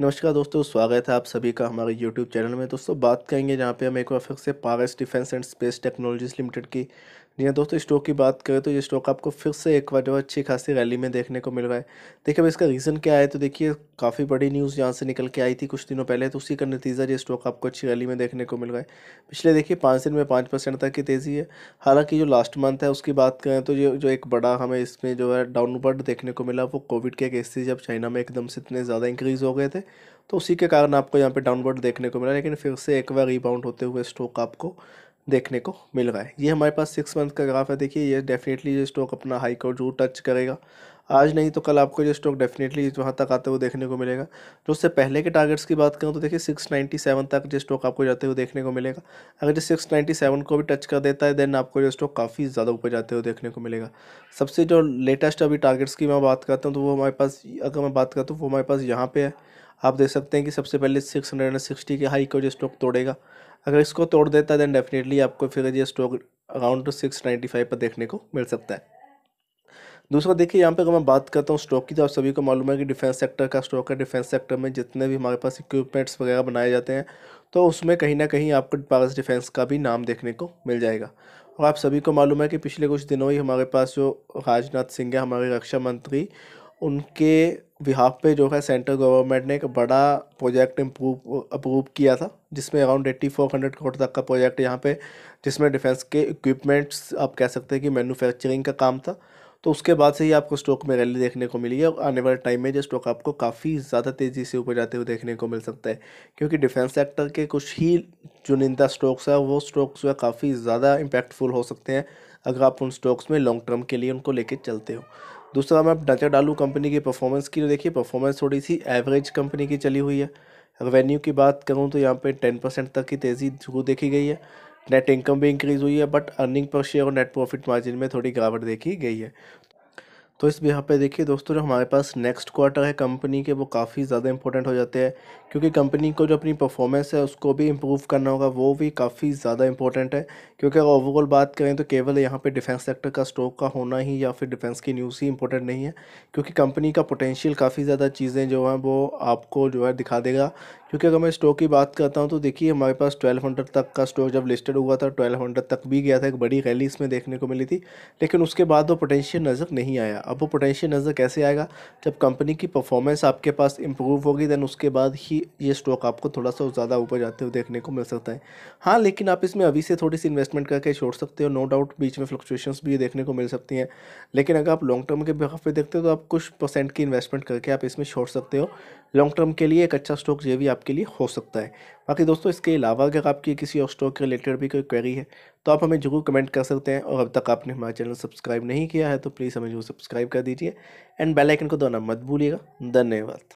नमस्कार दोस्तों स्वागत है आप सभी का हमारे YouTube चैनल में दोस्तों बात करेंगे जहाँ पे हम एक बार फिर से powers defence and space technologies limited की जी हाँ दोस्तों स्टॉक की बात करें तो ये स्टॉक आपको फिर से एक बार जो अच्छी खासी रैली में देखने को मिल रहा है देखिए अब इसका रीज़न क्या है तो देखिए काफ़ी बड़ी न्यूज़ यहाँ से निकल के आई थी कुछ दिनों पहले तो उसी का नतीजा ये स्टॉक आपको अच्छी रैली में देखने को मिल रहा है पिछले देखिए पाँच दिन में पाँच परसेंट तक की तेज़ी है हालाँकि जो लास्ट मंथ है उसकी बात करें तो ये जो एक बड़ा हमें इसमें जो है डाउनवर्ड देखने को मिला वो कोविड के केसेज जब चाइना में एकदम से इतने ज़्यादा इंक्रीज़ हो गए थे तो उसी के कारण आपको यहाँ पर डाउनवर्ड देखने को मिला लेकिन फिर से एक बार रिबाउंड होते हुए स्टॉक आपको देखने को मिल रहा है ये हमारे पास सिक्स मंथ का ग्राफ है देखिए ये डेफिनेटली ये स्टॉक अपना हाई को जरूर टच करेगा आज नहीं तो कल आपको ये स्टॉक डेफिनेटली वहाँ तक आते हुए देखने को मिलेगा जो तो उससे पहले के टारगेट्स की बात करूँ तो देखिए सिक्स नाइन्टी सेवन तक जो स्टॉक आपको जाते हुए देखने को मिलेगा अगर जो सिक्स नाइन्टी सेवन को भी टच कर देता है देन आपको ये स्टॉक काफ़ी ज़्यादा ऊपर जाते हुए देखने को मिलेगा सबसे जो लेटेस्ट अभी टारगेट्स की मैं बात करता हूँ तो वो हमारे पास अगर मैं बात करता हूँ वो हमारे पास यहाँ पर है आप देख सकते हैं कि सबसे पहले सिक्स हंड्रेड एंड सिक्सटी के हाई को जो स्टॉक तोड़ेगा अगर इसको तोड़ देता है देन डेफिनेटली आपको फिर ये stock around six ninety five पर देखने को मिल सकता है दूसरा देखिए यहाँ पे अगर मैं बात करता हूँ स्टॉक की तो आप सभी को मालूम है कि डिफेंस सेक्टर का स्टॉक है डिफेंस सेक्टर में जितने भी हमारे पास इक्विपमेंट्स वगैरह बनाए जाते हैं तो उसमें कहीं ना कहीं आपको पारस डिफेंस का भी नाम देखने को मिल जाएगा और आप सभी को मालूम है कि पिछले कुछ दिनों ही हमारे पास जो राजनाथ सिंह है हमारे रक्षा मंत्री उनके बिहाफ पे जो है सेंट्रल गवर्नमेंट ने एक बड़ा प्रोजेक्ट इम्प्रूव अप्रूव किया था जिसमें around eighty four hundred crore तक का प्रोजेक्ट यहाँ पे जिसमें डिफेंस के इक्विपमेंट्स आप कह सकते हैं कि मैन्युफैक्चरिंग का काम था तो उसके बाद से ही आपको स्टॉक में रैली देखने को मिली है और आने वाले टाइम में जो स्टॉक आपको काफ़ी ज़्यादा तेज़ी से ऊपर जाते हुए देखने को मिल सकता है क्योंकि डिफेंस सेक्टर के कुछ ही चुनिंदा स्टॉक्स है वो स्टॉक्स जो है काफ़ी ज़्यादा इम्पैक्टफुल हो सकते हैं अगर आप उन स्टॉक्स में लॉन्ग टर्म के लिए उनको लेके चलते हो दूसरा मैं नज़र डालूँ कंपनी की परफॉर्मेंस की देखिए परफॉर्मेंस थोड़ी सी एवरेज कंपनी की चली हुई है रेवेन्यू की बात करूँ तो यहाँ पर टेन परसेंट तक की तेज़ी जरूर देखी गई है नेट इनकम भी इंक्रीज़ हुई है बट अर्निंग पर शेयर और नेट प्रॉफिट मार्जिन में थोड़ी गिरावट देखी गई है तो इस यहाँ पे देखिए दोस्तों जो हमारे पास नेक्स्ट क्वार्टर है कंपनी के वो काफ़ी ज़्यादा इंपॉर्टेंट हो जाते हैं क्योंकि कंपनी को जो अपनी परफॉर्मेंस है उसको भी इम्प्रूव करना होगा वो भी काफ़ी ज़्यादा इंपॉर्टेंट है क्योंकि अगर ओवरऑल बात करें तो केवल यहाँ पे डिफेंस सेक्टर का स्टॉक का होना ही या फिर डिफेंस की न्यूज़ ही इंपॉर्टेंट नहीं है क्योंकि कंपनी का पोटेंशियल काफ़ी ज़्यादा चीज़ें जो हैं वो आपको जो है दिखा देगा क्योंकि अगर मैं स्टॉक की बात करता हूँ तो देखिए हमारे पास ट्वेल्व हंड्रेड तक का स्टॉक जब लिस्टेड हुआ था ट्वेल्व हंड्रेड तक भी गया था एक बड़ी रैली इसमें देखने को मिली थी लेकिन उसके बाद वो पोटेंशियल नज़र नहीं आया अब वो पोटेंशियल नज़र कैसे आएगा जब कंपनी की परफॉर्मेंस आपके पास इंप्रूव होगी दैन उसके बाद ही ये स्टॉक आपको थोड़ा सा ज़्यादा ऊपर जाते हुए देखने को मिल सकता है हाँ लेकिन आप इसमें अभी से थोड़ी सी इन्वेस्टमेंट करके छोड़ सकते हो नो डाउट बीच में फ्लक्चुएशंस भी ये देखने को मिल सकती हैं लेकिन अगर आप लॉन्ग टर्म के बिहाफ देखते हो तो आप कुछ परसेंट की इन्वेस्टमेंट करके आप इसमें छोड़ सकते हो लॉन्ग टर्म के लिए एक अच्छा स्टॉक ये भी आपके लिए हो सकता है बाकी दोस्तों इसके अलावा अगर आपकी किसी और स्टॉक के रिलेटेड भी कोई क्वेरी है तो आप हमें जरूर कमेंट कर सकते हैं और अब तक आपने हमारा चैनल सब्सक्राइब नहीं किया है तो प्लीज़ हमें जरूर सब्सक्राइब कर दीजिए एंड बेलाइकन को दोनों मत भूलिएगा धन्यवाद